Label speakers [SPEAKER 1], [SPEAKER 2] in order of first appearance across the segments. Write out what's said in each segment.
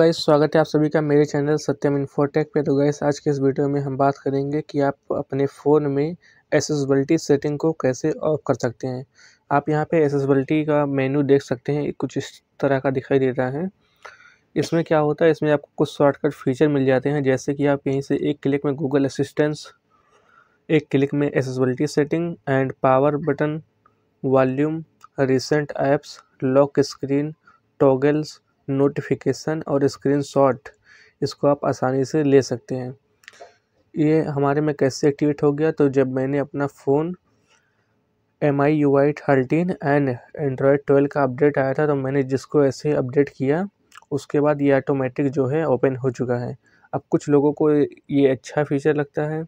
[SPEAKER 1] guys स्वागत है आप सभी का मेरे चैनल सत्यम इन्फोटेक पे तो गाइस आज के इस वीडियो में हम बात करेंगे कि आप अपने फ़ोन में एसेसबिलिटी सेटिंग को कैसे ऑफ कर सकते हैं आप यहाँ पे एसेसबिलिटी का मेन्यू देख सकते हैं कुछ इस तरह का दिखाई देता है इसमें क्या होता है इसमें आपको कुछ शॉर्टकट फीचर मिल जाते हैं जैसे कि आप यहीं से एक क्लिक में गूगल असिस्टेंस एक क्लिक में accessibility setting and power button volume recent apps lock screen toggles notification और स्क्रीनशॉट इसको आप आसानी से ले सकते हैं ये हमारे में कैसे एक्टिवेट हो गया तो जब मैंने अपना phone M I U I thirteen and Android twelve का अपडेट आया था तो मैंने जिसको ऐसे अपडेट किया उसके बाद ये ऑटोमेटिक जो है ओपन हो चुका है अब कुछ लोगों को ये अच्छा फीचर लगता है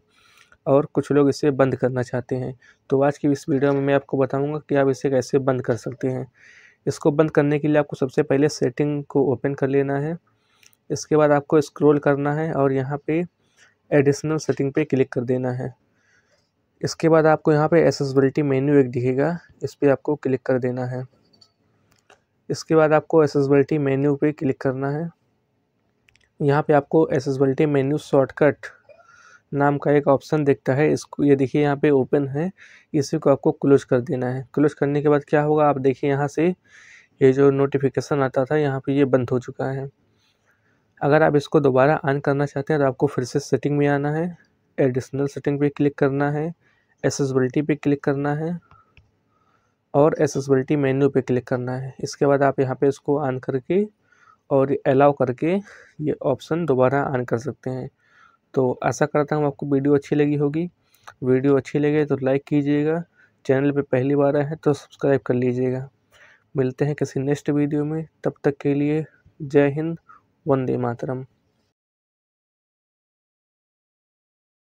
[SPEAKER 1] और कुछ लोग इसे बंद करना चाहते हैं तो आज की इस वीडियो में मैं आपको बताऊंगा कि आप इसे कैसे बंद कर सकते हैं इसको बंद करने के लिए आपको सबसे पहले सेटिंग को ओपन कर लेना है इसके बाद आपको स्क्रॉल करना है और यहाँ पे एडिशनल सेटिंग पे क्लिक कर देना है इसके बाद आपको यहाँ पे एसेसबिलिटी मेन्यू एक दिखेगा इस पर आपको क्लिक कर देना है इसके बाद आपको एसेसबिलिटी मेन्यू पे क्लिक करना है यहाँ पे आपको एसेसबिलिटी मेन्यू शॉर्टकट नाम का एक ऑप्शन देखता है इसको ये देखिए यहाँ पे ओपन है इसी को आपको क्लोज कर देना है क्लोज करने के बाद क्या होगा आप देखिए यहाँ से ये जो नोटिफिकेशन आता था यहाँ पे ये बंद हो चुका है अगर आप इसको दोबारा ऑन करना चाहते हैं तो आपको फिर से सेटिंग में आना है एडिशनल सेटिंग पे क्लिक करना है एसेसबिलिटी पे क्लिक करना है और एसेसबिलिटी मेन्यू पे क्लिक करना है इसके बाद आप यहाँ पे इसको ऑन करके और अलाउ करके ये ऑप्शन दोबारा ऑन कर सकते हैं तो आशा करता हूँ आपको वीडियो अच्छी लगी होगी वीडियो अच्छी लगे तो लाइक कीजिएगा चैनल पे पहली बार आए हैं तो सब्सक्राइब कर लीजिएगा मिलते हैं किसी नेक्स्ट वीडियो में तब तक के लिए जय हिंद वंदे मातरम